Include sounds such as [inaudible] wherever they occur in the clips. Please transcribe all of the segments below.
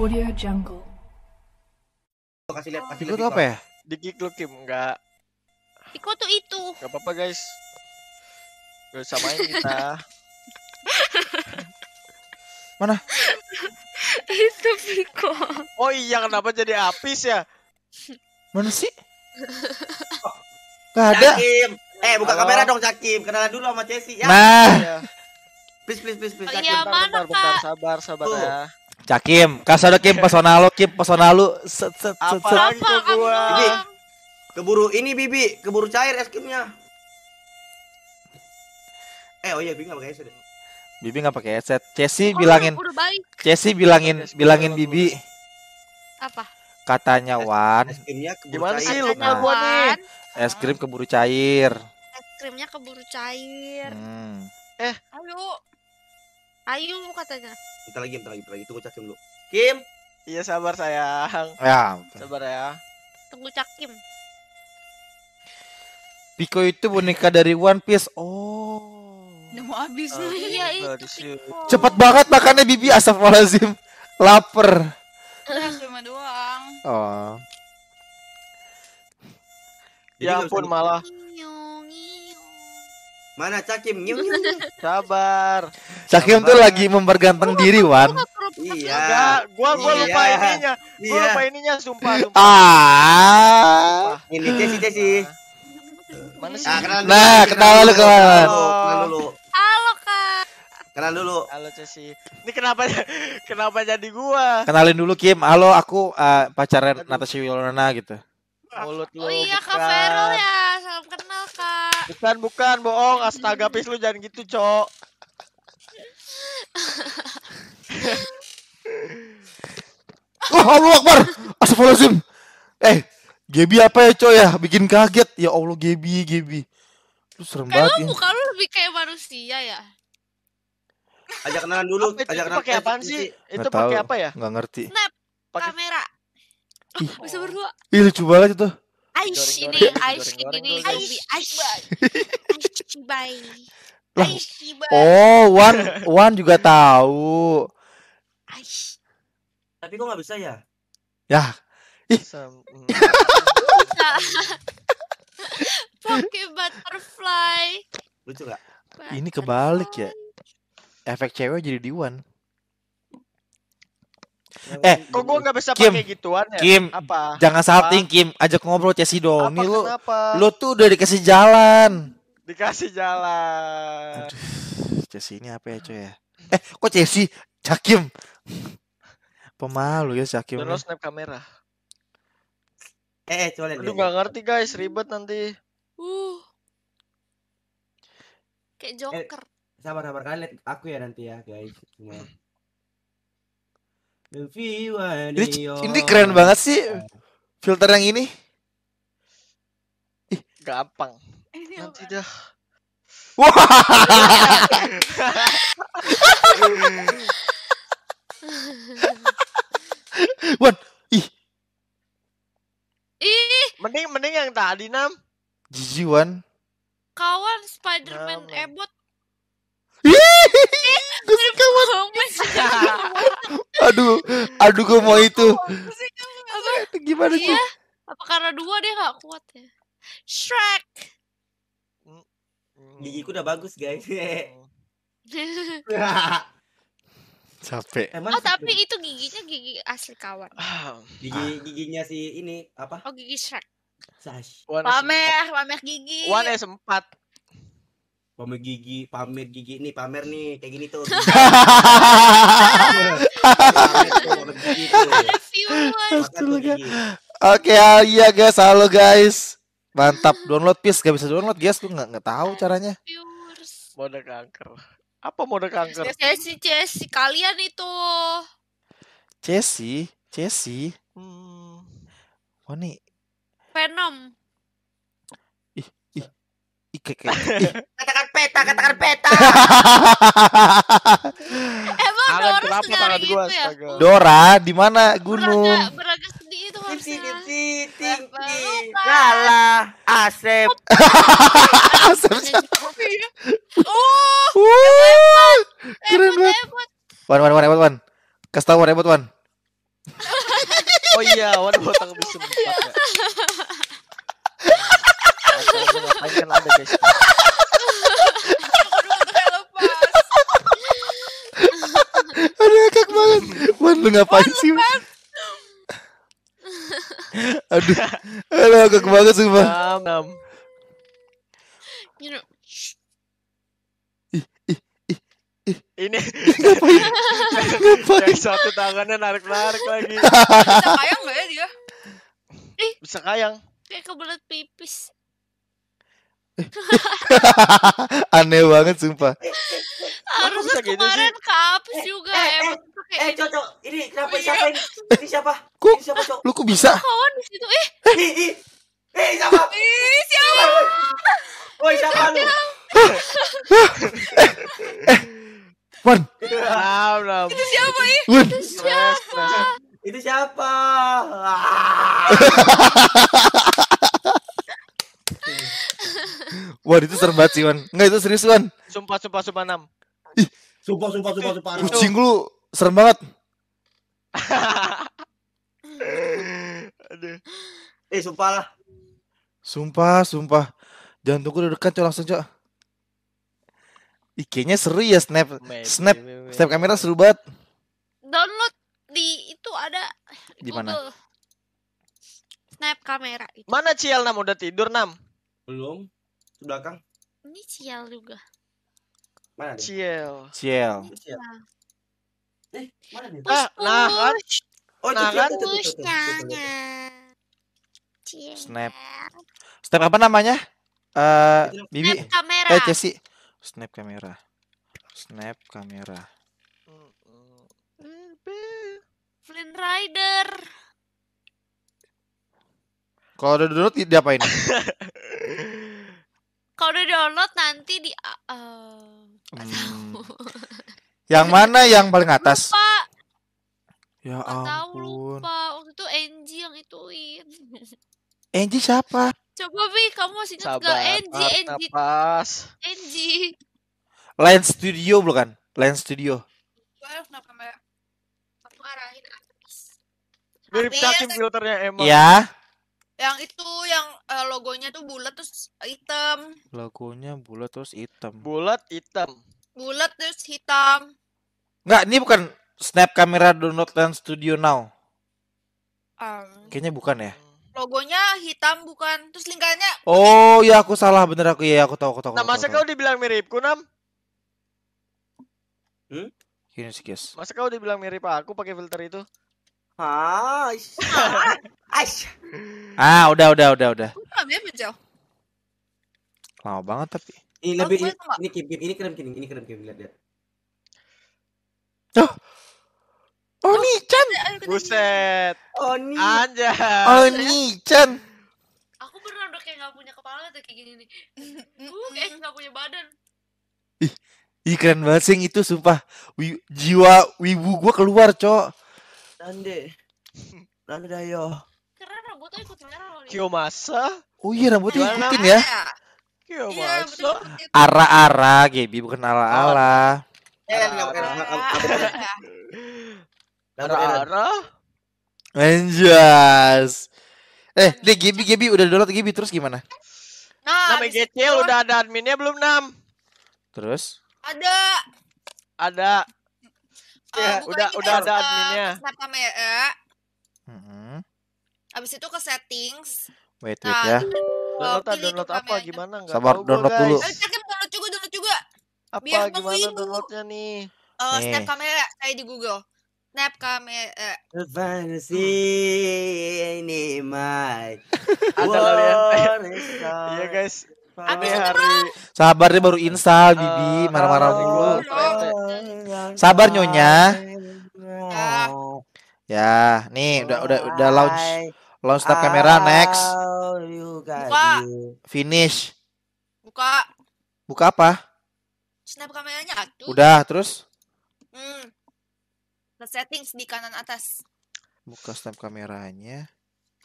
Audio Jungle. Kasih lihat, kasih lihat. apa ya? Di lo Kim enggak. Iko tuh itu. Enggak apa-apa, guys. Gak usah kita. [laughs] Mana? itu Piko. Oh iya, kenapa jadi apis ya? Mana sih? [laughs] Gak ada. Cakim. Eh, buka Halo. kamera dong, Cakim. Kenalan dulu sama Cesi ya. Nah. Iya. Please, please, please, please. Oh, Cakim, iya, bentar, bentar, bentar, sabar, sabar Tuh. ya. Cakim, ada Kim kan pesona lu, Kim pesona lu. Set, set, set, set. Apa itu gua? Bibi, keburu ini Bibi, keburu cair es krimnya. Eh, oh iya, Bibi nggak pakai headset. Ya? Bibi nggak pakai headset. Cesi oh, bilangin Cesi bilangin bilangin Bibi. Apa? Katanya Wan. Es krimnya keburu Gimana cair. sih lu nah, gua nih? Es krim keburu cair. Es krimnya keburu cair. Hmm. Eh, Ayo. Ayu katanya. kita lagi, kita lagi, kita lagi. Tunggu Cakim dulu. Kim. Iya sabar sayang. Ya. Sabar ya. Tunggu Cakim. Piko itu boneka dari One Piece. Oh. Udah mau habis oh, nih. Iya itu. Cepat banget makannya Bibi asap malazim. Laper. Cuma doang. Oh. Ya pun malah. Mana Cakim? Nyum, nyum. [laughs] Sabar. Cakim Sabar. tuh lagi memperganteng diri, Wan. Iya. gua gua iya. lupa ininya. Iya. Iya. Gua iya. lupa ininya sumpah, sumpah. Ah. Ini Cesi Cesi. Mana sih? Ah, nah, nah kenal lu kawan. Kenal dulu. Halo, Kak. Kenal dulu. Halo Cesi. Ini kenapa [laughs] kenapa jadi gua? Kenalin dulu Kim. Halo, aku uh, pacaran Natasha Wilona gitu. Oh, Mulut lu. Oh iya, Kak Feral ya. Salam kenal. Bukan, bukan, bohong. Astaga, pis lu jangan gitu, Cok. Oh, Allah Akbar. Astagfirullahaladzim. Eh, Gebi apa ya, Cok ya? Bikin kaget. Ya Allah, Gebi, Gebi. Lu serem Kayak banget. Kayak muka lu lebih kayak manusia ya. Ajak kenalan dulu. Apa itu, ajak kenalan. Pakai eh, apaan sih? Itu pakai apa ya? Nggak ngerti. Snap. Kamera. Bisa berdua. Ih lucu banget itu. Aish ini, Aish ini, Aish, Aish, Aish, Aish, Oh, Wan, Wan juga tahu. Aish. Tapi kok nggak bisa ya? Ya. Bisa. Mm. [laughs] Pakai butterfly. Lucu nggak? Ini kebalik ya. Efek cewek jadi di Wan. Eh, kok gua gitu. nggak bisa Kim, pakai gituan ya? Kim, apa? Jangan salting Kim, ajak ngobrol ya si Doni lu. Kenapa? Lu tuh udah dikasih jalan. Dikasih jalan. Aduh, ini apa ya coy ya? Eh, kok Jesse? Cakim. Pemalu ya Cakim. Terus snap kamera. Eh, eh coba lihat. Lu nggak ngerti guys, ribet nanti. Uh. Kayak eh, Joker. Eh, sabar sabar kalian lihat aku ya nanti ya guys semua. Ini, ini keren banget sih filter yang ini. Ih, gampang. Ini Nanti dah. Wah. [laughs] Wan, ih. Ih. Mending mending yang tadi, Nam. Jijiwan. Kawan Spiderman, Ebot [laughs] aduh, aduh gue mau itu. itu gimana sih? Iya. Apa karena dua dia gak kuat ya? Shrek. Mm. Gigiku udah bagus guys. [laughs] capek. Emang oh tapi itu giginya gigi asli kawan. [sighs] Gigi ah. giginya si ini apa? Oh gigi Shrek. Sash. Pamer, pamer gigi. One S empat pamer gigi pamer gigi nih pamer nih kayak gini tuh [laughs] Oke, ya guys, halo guys. Mantap, download pis gak bisa download guys, gue gak, nggak tahu caranya. Mode kanker. Apa mode kanker? Cesi, Cesi kalian itu. Cesi, Cesi. Hmm. Oh nih. Venom. Ih, ih, ih, kayak, peta hmm. katakan peta [laughs] emang Alan, Dora kenapa gitu gua ya? Dora di mana gunung beraga sedih itu tinggi lala asep [laughs] asep oh keren banget wan wan wan wan wan kasih wan wan [laughs] oh iya wan botak bisu Wan lu ngapain Wan, sih? Wan. [laughs] Aduh, aduh agak banget sih Ngam, ngam. You know. Ini ngapain? [laughs] ngapain? Yang satu tangannya narik-narik lagi. [laughs] Bisa kayang gak ya dia? Ih, bisa kayang. Kayak kebelet pipis. Eh. Aneh banget sumpah. Harusnya kemarin gitu sih? juga eh, eh, emang eh cok cok ini kenapa oh, iya. siapa ini ini siapa Ku? ini siapa cok lu kok bisa kawan di situ eh ih ih ih siapa Eh, siapa woi siapa lu eh, eh. Wan. Itu siapa ih? Eh? Itu siapa? Itu siapa? Wah, itu serem banget sih Wan. Enggak itu serius Wan. Sumpah sumpah sumpah enam. Ih. Sumpah sumpah sumpah sumpah. Kucing lu serem banget. Aduh. Eh, sumpah lah. Sumpah, sumpah. Jantungku udah dekat, cok langsung, cok. Ikenya seru ya snap. Maybe, snap, maybe. snap kamera seru banget. Download di itu ada di mana? Snap kamera itu. Mana cial Nam udah tidur Nam? Belum. Di belakang. Ini cial juga. Mana? cial, cial Eh, mana dia? Nah, kan. Oh, nah, kan. Snap. Snap apa namanya? uh, Bibi. Kamera. Eh, Snap kamera. Snap kamera. Flynn Rider. Kalau udah download diapain? Kalau udah download nanti di uh, hmm. Yang mana yang paling atas? Lupa. Ya Gak ampun. Tahu lupa. Waktu itu Angie yang ituin. [laughs] Angie siapa? Coba Bi, kamu masih ingat gak Angie? Angie. Napas. Angie. Lain Studio bukan? Lain Studio. Kenapa mbak? arahin Mirip cacing kan filternya emang. Ya. Yang itu yang uh, logonya tuh bulat terus hitam. Logonya bulat terus hitam. Bulat hitam. Bulat terus hitam. Enggak, ini bukan snap kamera download Land studio now. Um, Kayaknya bukan ya. Logonya hitam bukan, terus lingkarannya. Oh ya aku salah bener aku ya aku tahu aku tahu. Nah masa kau dibilang miripku nam? Hmm? Gini sih Masa kau dibilang mirip aku pakai filter itu? Ah, [laughs] ah udah udah udah udah. Lama banget tapi. Ini lebih ini, ini, ini kirim ini kirim ini kirim lihat lihat. Oh. Oni-chan. Buset. Oni. Aja. Oni-chan. Aku pernah udah kayak gak punya kepala tuh kayak gini nih. Gue [laughs] kayak gak punya badan. Ih, ih keren banget sih itu sumpah. Wi, jiwa wibu gue keluar, Cok. Nande. Nande dayo. Keren rambutnya ikut merah loh. masa? Oh iya rambutnya ikutin ya. Iya, Kyo masa. Ara-ara, Gaby bukan ala-ala. Ah, ah, ah, [laughs] Anjas. Eh, di Gibi Gibi udah download Gibi terus gimana? Nah, nama udah ada adminnya belum, Nam? Terus? Ada. Ada. Uh, ya, udah udah ada adminnya. Snapcam ya. E e. Abis itu ke settings. Wait, wait nah, ya. Eh, download, download apa gimana enggak? Sabar, download dulu. Apa Biar gimana downloadnya nih? Oh, snap kamera saya di Google. Snap kamera. Eh. Fantasy ini hmm. my. [laughs] Ada ya. [laughs] Iya guys. Abis hari. Sabar dia baru install Bibi, eh, marah-marah dulu Sabar nyonya. Ya. ya, nih udah udah udah launch launch tab kamera next. Buka. Finish. Buka. Buka apa? Snap kameranya aduh. Udah, terus? Hmm. Ke settings di kanan atas. Buka snap kameranya.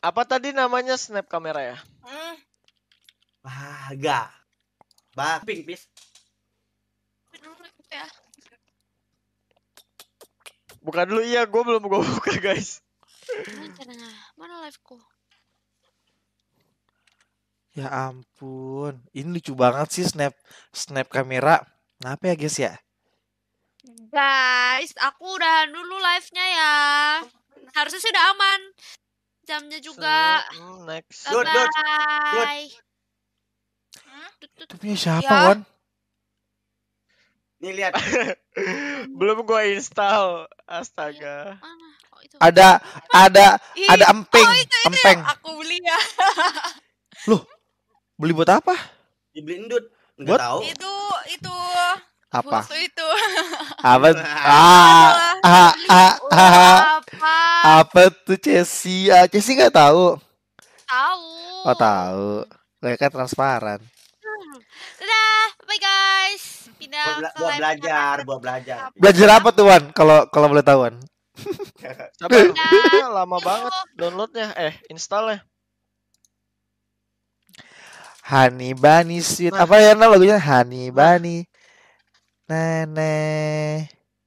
Apa tadi namanya snap kamera ya? Hmm. Ah, enggak. Baping, bis. Buka dulu iya, gue belum gue buka guys. Mana, Mana liveku? Ya ampun, ini lucu banget sih snap snap kamera Kenapa ya guys ya? Guys, aku udah dulu live-nya ya. Harusnya sih udah aman. Jamnya juga. So, hmm, next. Bye. Good, good. good. Huh? siapa, ya. Wan? Nih lihat. [laughs] Belum gua install. Astaga. Oh, Ada ada Ih. ada empeng. Oh, itu, itu empeng. Aku beli ya. Loh, beli buat apa? Dibeliin endut. Enggak tahu. Itu itu apa waktu itu [laughs] apa ah, ah, ah, ah, apa ah, ah. apa tuh Cesi ah Cesi nggak tahu tahu oh tahu mereka transparan udah bye guys pindah buat, buat belajar buat belajar belajar apa tuh Wan kalau kalau boleh tahu Wan [laughs] [laughs] lama banget downloadnya eh installnya Hani Bani Sweet. Nah. Apa ya nah, lagunya? Hani Bani. Nene.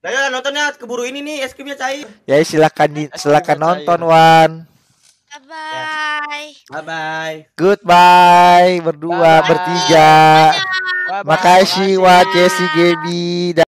Ayo nontonnya keburu ini nih es krimnya cair. Ya silakan di, silakan nonton Wan. Bye ya. bye. Bye bye. Goodbye berdua bye -bye. bertiga. Bye -bye. Makasih Wan, Jesse, Gaby.